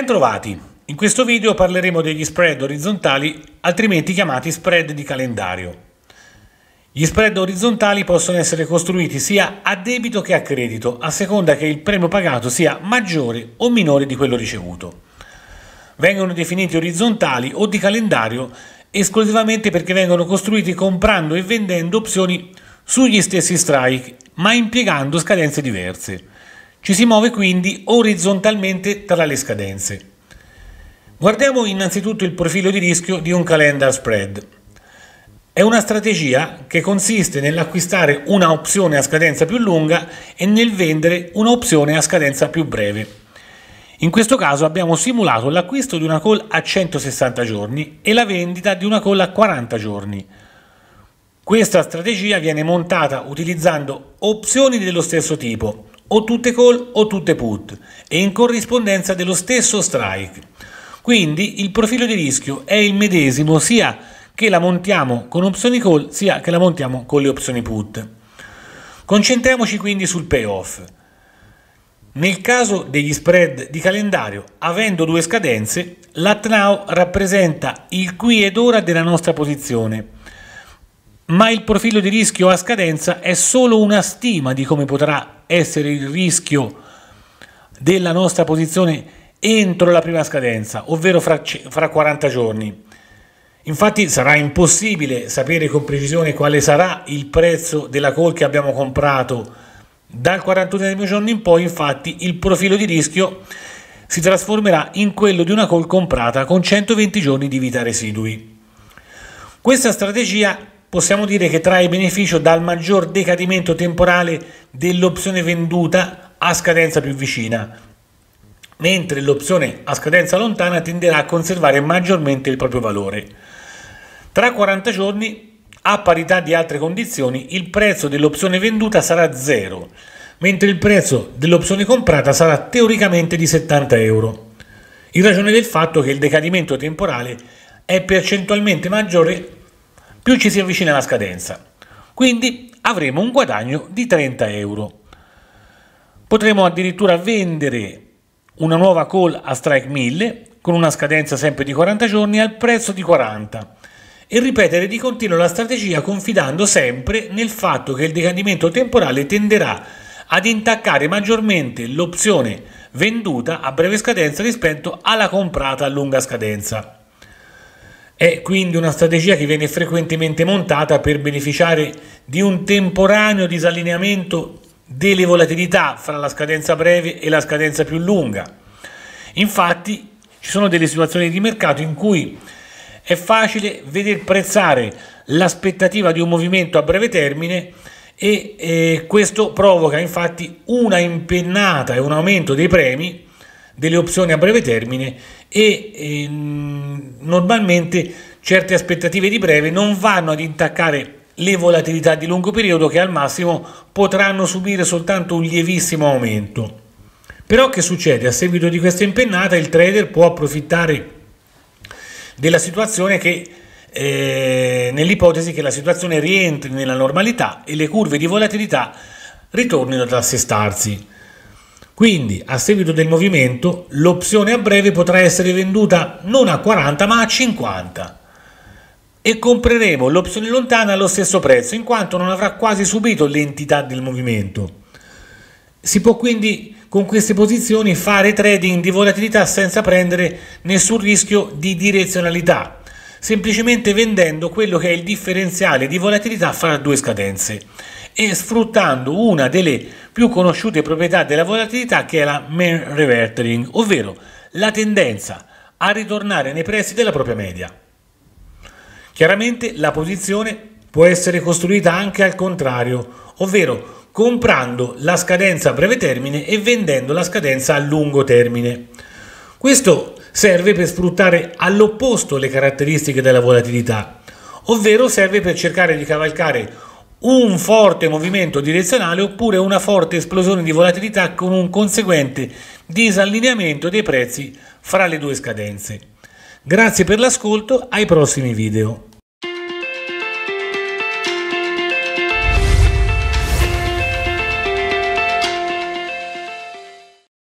Bentrovati! In questo video parleremo degli spread orizzontali, altrimenti chiamati spread di calendario. Gli spread orizzontali possono essere costruiti sia a debito che a credito, a seconda che il premio pagato sia maggiore o minore di quello ricevuto. Vengono definiti orizzontali o di calendario esclusivamente perché vengono costruiti comprando e vendendo opzioni sugli stessi strike, ma impiegando scadenze diverse. Ci si muove quindi orizzontalmente tra le scadenze. Guardiamo innanzitutto il profilo di rischio di un calendar spread. È una strategia che consiste nell'acquistare una opzione a scadenza più lunga e nel vendere un'opzione a scadenza più breve. In questo caso abbiamo simulato l'acquisto di una call a 160 giorni e la vendita di una call a 40 giorni. Questa strategia viene montata utilizzando opzioni dello stesso tipo, o tutte call o tutte put e in corrispondenza dello stesso strike. Quindi il profilo di rischio è il medesimo sia che la montiamo con opzioni call sia che la montiamo con le opzioni put. Concentriamoci quindi sul payoff. Nel caso degli spread di calendario, avendo due scadenze, l'ATNOW rappresenta il qui ed ora della nostra posizione, ma il profilo di rischio a scadenza è solo una stima di come potrà essere il rischio della nostra posizione entro la prima scadenza, ovvero fra, fra 40 giorni. Infatti sarà impossibile sapere con precisione quale sarà il prezzo della call che abbiamo comprato dal 41 giorno in poi, infatti, il profilo di rischio si trasformerà in quello di una call comprata con 120 giorni di vita residui. Questa strategia possiamo dire che trae beneficio dal maggior decadimento temporale dell'opzione venduta a scadenza più vicina, mentre l'opzione a scadenza lontana tenderà a conservare maggiormente il proprio valore. Tra 40 giorni, a parità di altre condizioni, il prezzo dell'opzione venduta sarà zero, mentre il prezzo dell'opzione comprata sarà teoricamente di 70 euro, in ragione del fatto che il decadimento temporale è percentualmente maggiore più ci si avvicina alla scadenza. Quindi avremo un guadagno di 30 euro. Potremo addirittura vendere una nuova call a strike 1000 con una scadenza sempre di 40 giorni al prezzo di 40 e ripetere di continuo la strategia confidando sempre nel fatto che il decadimento temporale tenderà ad intaccare maggiormente l'opzione venduta a breve scadenza rispetto alla comprata a lunga scadenza. È quindi una strategia che viene frequentemente montata per beneficiare di un temporaneo disallineamento delle volatilità fra la scadenza breve e la scadenza più lunga. Infatti ci sono delle situazioni di mercato in cui è facile veder prezzare l'aspettativa di un movimento a breve termine e eh, questo provoca infatti una impennata e un aumento dei premi delle opzioni a breve termine e eh, normalmente certe aspettative di breve non vanno ad intaccare le volatilità di lungo periodo che al massimo potranno subire soltanto un lievissimo aumento. Però che succede? A seguito di questa impennata il trader può approfittare della situazione che eh, nell'ipotesi che la situazione rientri nella normalità e le curve di volatilità ritornino ad assestarsi. Quindi, a seguito del movimento, l'opzione a breve potrà essere venduta non a 40 ma a 50 e compreremo l'opzione lontana allo stesso prezzo in quanto non avrà quasi subito l'entità del movimento. Si può quindi con queste posizioni fare trading di volatilità senza prendere nessun rischio di direzionalità, semplicemente vendendo quello che è il differenziale di volatilità fra due scadenze e sfruttando una delle più conosciute proprietà della volatilità che è la mean revertering, ovvero la tendenza a ritornare nei prezzi della propria media. Chiaramente la posizione può essere costruita anche al contrario, ovvero comprando la scadenza a breve termine e vendendo la scadenza a lungo termine. Questo serve per sfruttare all'opposto le caratteristiche della volatilità, ovvero serve per cercare di cavalcare un forte movimento direzionale oppure una forte esplosione di volatilità con un conseguente disallineamento dei prezzi fra le due scadenze. Grazie per l'ascolto, ai prossimi video.